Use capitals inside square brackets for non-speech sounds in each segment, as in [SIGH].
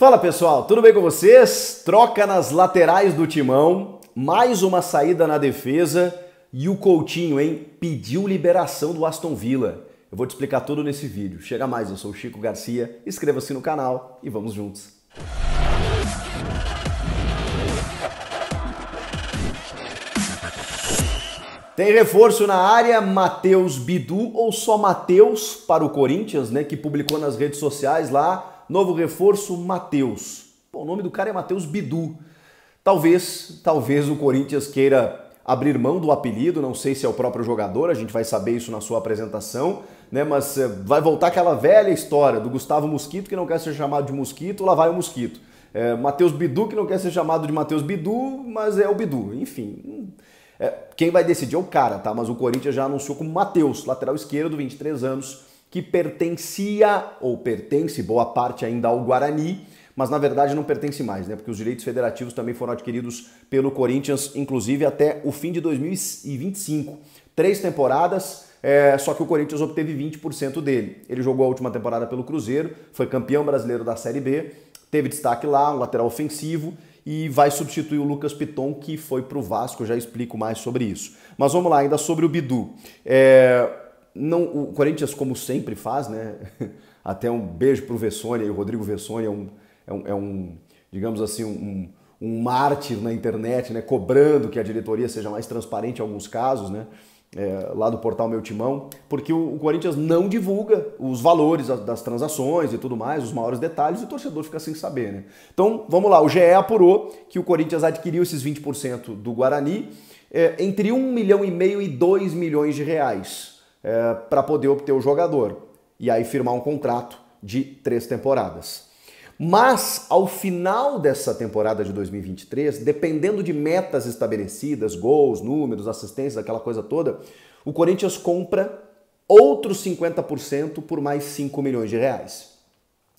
Fala pessoal, tudo bem com vocês? Troca nas laterais do timão, mais uma saída na defesa e o Coutinho, hein? Pediu liberação do Aston Villa. Eu vou te explicar tudo nesse vídeo. Chega mais, eu sou o Chico Garcia, inscreva-se no canal e vamos juntos. Tem reforço na área, Matheus Bidu ou só Matheus para o Corinthians, né, que publicou nas redes sociais lá Novo reforço, Matheus. o nome do cara é Matheus Bidu. Talvez, talvez o Corinthians queira abrir mão do apelido, não sei se é o próprio jogador, a gente vai saber isso na sua apresentação, né? Mas eh, vai voltar aquela velha história do Gustavo Mosquito que não quer ser chamado de Mosquito, lá vai o Mosquito. É, Matheus Bidu que não quer ser chamado de Matheus Bidu, mas é o Bidu. Enfim, é, quem vai decidir é o cara, tá? Mas o Corinthians já anunciou como Matheus, lateral esquerdo, 23 anos, que pertencia ou pertence boa parte ainda ao Guarani, mas na verdade não pertence mais, né? Porque os direitos federativos também foram adquiridos pelo Corinthians, inclusive até o fim de 2025. Três temporadas, é, só que o Corinthians obteve 20% dele. Ele jogou a última temporada pelo Cruzeiro, foi campeão brasileiro da Série B, teve destaque lá, um lateral ofensivo e vai substituir o Lucas Piton, que foi para o Vasco, já explico mais sobre isso. Mas vamos lá, ainda sobre o Bidu. É, não, o Corinthians, como sempre faz, né? [LAUGHS] Até um beijo para o Vessone, o Rodrigo Vessone é um, é um, é um digamos assim, um, um mártir na internet, né? Cobrando que a diretoria seja mais transparente em alguns casos, né? É, lá do portal Meu Timão, porque o, o, Corinthians não divulga os valores das transações e tudo mais, os maiores detalhes, e o torcedor fica sem saber, né? Então, vamos lá, o GE apurou que o Corinthians adquiriu esses 20% do Guarani é, entre 1 milhão e meio e 2 milhões de reais é, para poder obter o jogador e aí firmar um contrato de três temporadas. Mas ao final dessa temporada de 2023, dependendo de metas estabelecidas, gols, números, assistências, aquela coisa toda, o Corinthians compra outros 50% por mais 5 milhões de reais.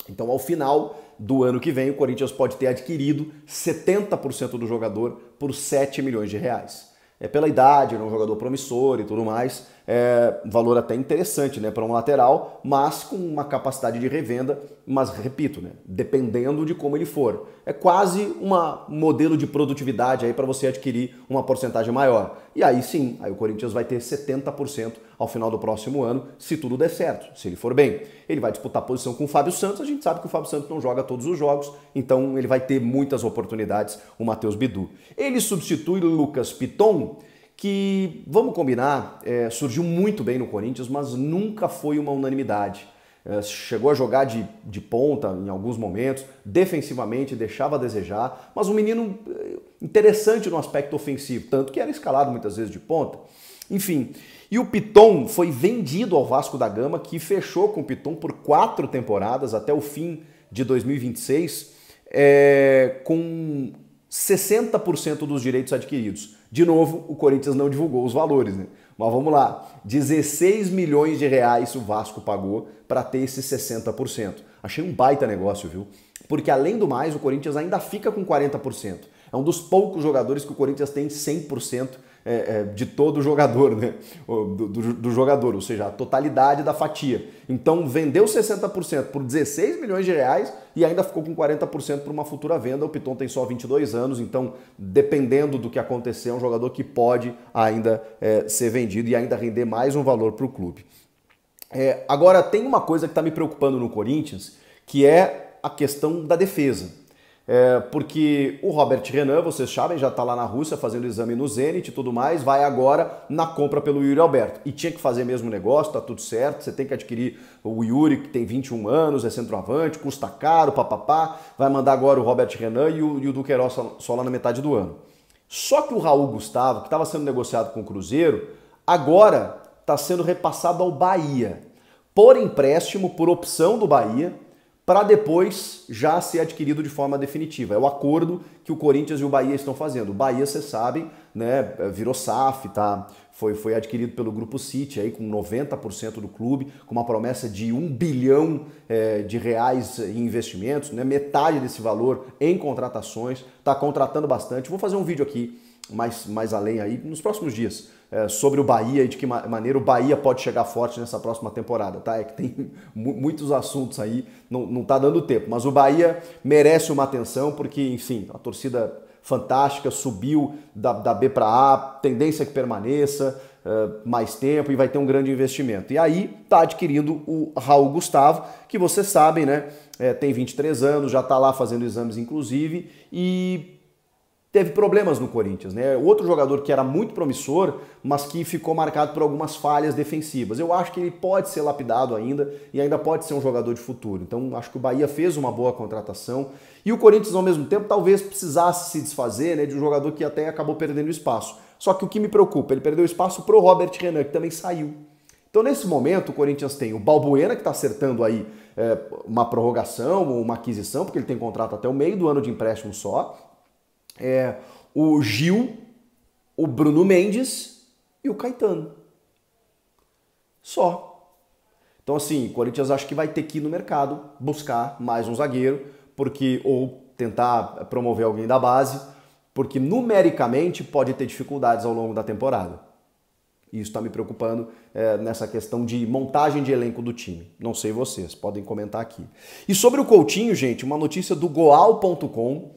Então, ao final do ano que vem, o Corinthians pode ter adquirido 70% do jogador por 7 milhões de reais. É pela idade, ele é um jogador promissor e tudo mais, é, valor até interessante né, para um lateral, mas com uma capacidade de revenda, mas repito, né, dependendo de como ele for. É quase um modelo de produtividade aí para você adquirir uma porcentagem maior. E aí sim, aí o Corinthians vai ter 70% ao final do próximo ano, se tudo der certo, se ele for bem. Ele vai disputar posição com o Fábio Santos, a gente sabe que o Fábio Santos não joga todos os jogos, então ele vai ter muitas oportunidades, o Matheus Bidu. Ele substitui Lucas Piton, que, vamos combinar, é, surgiu muito bem no Corinthians, mas nunca foi uma unanimidade. É, chegou a jogar de, de ponta em alguns momentos, defensivamente deixava a desejar, mas um menino é, interessante no aspecto ofensivo, tanto que era escalado muitas vezes de ponta. Enfim, e o Piton foi vendido ao Vasco da Gama, que fechou com o Piton por quatro temporadas até o fim de 2026, é, com 60% dos direitos adquiridos. De novo, o Corinthians não divulgou os valores, né? Mas vamos lá, 16 milhões de reais o Vasco pagou para ter esses 60%. Achei um baita negócio, viu? Porque além do mais, o Corinthians ainda fica com 40%. É um dos poucos jogadores que o Corinthians tem 100% é, é, de todo jogador, né? Do, do, do, jogador, ou seja, a totalidade da fatia. Então vendeu 60% por 16 milhões de reais e ainda ficou com 40% para uma futura venda. O Piton tem só 22 anos, então dependendo do que acontecer, é um jogador que pode ainda é, ser vendido e ainda render mais um valor para o clube. É, agora, tem uma coisa que está me preocupando no Corinthians, que é a questão da defesa. É, porque o Robert Renan, vocês sabem, já está lá na Rússia fazendo exame no Zenit e tudo mais, vai agora na compra pelo Yuri Alberto. E tinha que fazer mesmo negócio, tá tudo certo, você tem que adquirir o Yuri, que tem 21 anos, é centroavante, custa caro, papapá, vai mandar agora o Robert Renan e o, e o Duqueiroz só, só lá na metade do ano. Só que o Raul Gustavo, que estava sendo negociado com o Cruzeiro, agora está sendo repassado ao Bahia, por empréstimo, por opção do Bahia, para depois já ser adquirido de forma definitiva. É o acordo que o Corinthians e o Bahia estão fazendo. O Bahia, vocês sabem, né, virou SAF, tá? Foi, foi adquirido pelo Grupo City aí com 90% do clube, com uma promessa de 1 bilhão é, de reais em investimentos, né? metade desse valor em contratações, está contratando bastante. Vou fazer um vídeo aqui mais, mais além aí nos próximos dias é, sobre o Bahia e de que maneira o Bahia pode chegar forte nessa próxima temporada, tá? É que tem muitos assuntos aí, não, não tá dando tempo, mas o Bahia merece uma atenção porque, enfim, a torcida fantástica, subiu da, da B para A, tendência é que permaneça uh, mais tempo e vai ter um grande investimento. E aí está adquirindo o Raul Gustavo, que vocês sabem, né? É, tem 23 anos, já está lá fazendo exames, inclusive, e teve problemas no Corinthians, né? Outro jogador que era muito promissor, mas que ficou marcado por algumas falhas defensivas. Eu acho que ele pode ser lapidado ainda e ainda pode ser um jogador de futuro. Então, acho que o Bahia fez uma boa contratação e o Corinthians ao mesmo tempo talvez precisasse se desfazer, né, de um jogador que até acabou perdendo espaço. Só que o que me preocupa, ele perdeu espaço pro Robert Renan, que também saiu. Então, nesse momento, o Corinthians tem o Balbuena, que está acertando aí é, uma prorrogação, uma aquisição, porque ele tem contrato até o meio do ano de empréstimo só é, o Gil, o Bruno Mendes e o Caetano. Só. Então, assim, o Corinthians acho que vai ter que ir no mercado buscar mais um zagueiro, porque ou tentar promover alguém da base, porque numericamente pode ter dificuldades ao longo da temporada. isso está me preocupando é, nessa questão de montagem de elenco do time. Não sei vocês, podem comentar aqui. E sobre o Coutinho, gente, uma notícia do goal.com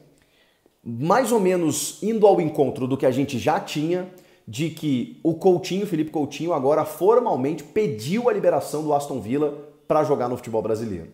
mais ou menos indo ao encontro do que a gente já tinha, de que o Coutinho, Felipe Coutinho, agora formalmente pediu a liberação do Aston Villa para jogar no futebol brasileiro.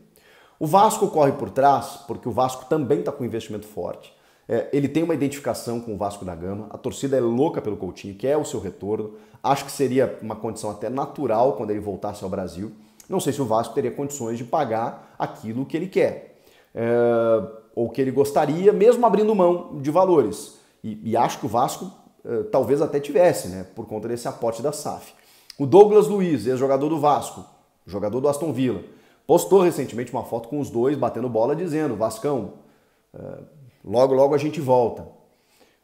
O Vasco corre por trás, porque o Vasco também está com um investimento forte. É, ele tem uma identificação com o Vasco da Gama, a torcida é louca pelo Coutinho, quer é o seu retorno. Acho que seria uma condição até natural quando ele voltasse ao Brasil. Não sei se o Vasco teria condições de pagar aquilo que ele quer. É ou que ele gostaria, mesmo abrindo mão de valores. E, e acho que o Vasco uh, talvez até tivesse, né, por conta desse aporte da SAF. O Douglas Luiz, ex-jogador do Vasco, jogador do Aston Villa, postou recentemente uma foto com os dois batendo bola dizendo: Vascão, uh, logo logo a gente volta.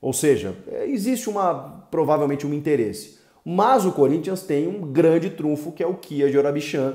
Ou seja, eh, existe uma provavelmente um interesse. Mas o Corinthians tem um grande trunfo que é o Kia de Orabichan,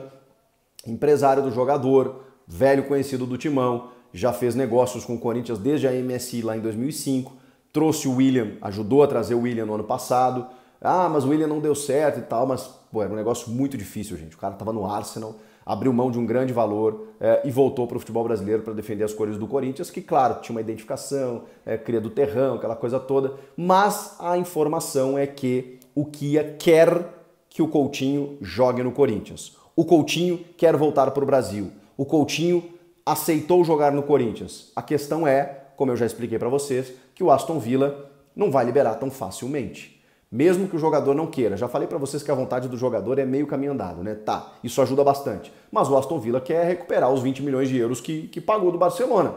empresário do jogador, velho conhecido do Timão, já fez negócios com o Corinthians desde a MSI lá em 2005, trouxe o William, ajudou a trazer o William no ano passado. Ah, mas o William não deu certo e tal, mas pô, era um negócio muito difícil, gente. O cara estava no Arsenal, abriu mão de um grande valor é, e voltou para o futebol brasileiro para defender as cores do Corinthians, que, claro, tinha uma identificação, é, cria do terrão, aquela coisa toda, mas a informação é que o Kia quer que o Coutinho jogue no Corinthians. O Coutinho quer voltar para o Brasil o Coutinho aceitou jogar no Corinthians. A questão é, como eu já expliquei para vocês, que o Aston Villa não vai liberar tão facilmente. Mesmo que o jogador não queira. Já falei para vocês que a vontade do jogador é meio caminho andado, né? Tá, isso ajuda bastante. Mas o Aston Villa quer recuperar os 20 milhões de euros que, que pagou do Barcelona.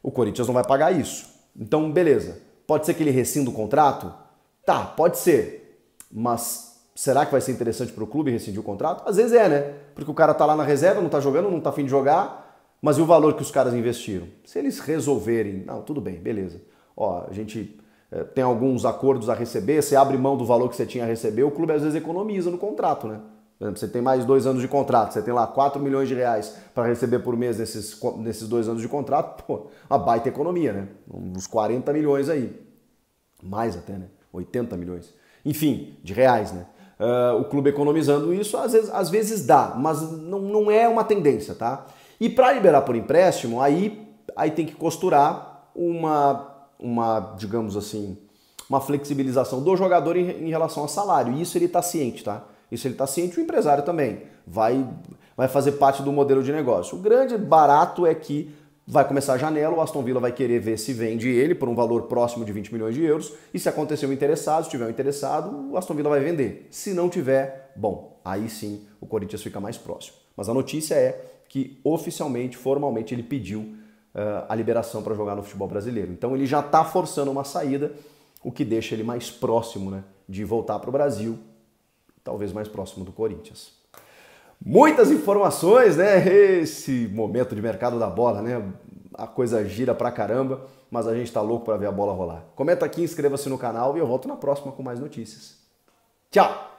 O Corinthians não vai pagar isso. Então, beleza. Pode ser que ele rescinda o contrato? Tá, pode ser. Mas será que vai ser interessante para o clube rescindir o contrato? Às vezes é, né? Porque o cara está lá na reserva, não está jogando, não está afim de jogar, mas e o valor que os caras investiram? Se eles resolverem, não, tudo bem, beleza. Ó, a gente é, tem alguns acordos a receber, você abre mão do valor que você tinha a receber, o clube às vezes economiza no contrato, né? Por exemplo, você tem mais dois anos de contrato, você tem lá 4 milhões de reais para receber por mês nesses, nesses dois anos de contrato, pô, uma baita economia, né? Uns 40 milhões aí. Mais até, né? 80 milhões. Enfim, de reais, né? uh, o clube economizando isso, às vezes, às vezes dá, mas não, não é uma tendência, tá? E para liberar por empréstimo, aí, aí tem que costurar uma, uma, digamos assim, uma flexibilização do jogador em, em relação ao salário. E isso ele está ciente, tá? Isso ele está ciente, o empresário também. Vai, vai fazer parte do modelo de negócio. O grande barato é que Vai começar a janela, o Aston Villa vai querer ver se vende ele por um valor próximo de 20 milhões de euros, e se acontecer um interessado, se tiver um interessado, o Aston Villa vai vender. Se não tiver, bom, aí sim o Corinthians fica mais próximo. Mas a notícia é que oficialmente, formalmente, ele pediu uh, a liberação para jogar no futebol brasileiro. Então ele já está forçando uma saída, o que deixa ele mais próximo né, de voltar para o Brasil, talvez mais próximo do Corinthians. Muitas informações, né? Esse momento de mercado da bola, né? A coisa gira pra caramba, mas a gente tá louco para ver a bola rolar. Comenta aqui, inscreva-se no canal e eu volto na próxima com mais notícias. Tchau!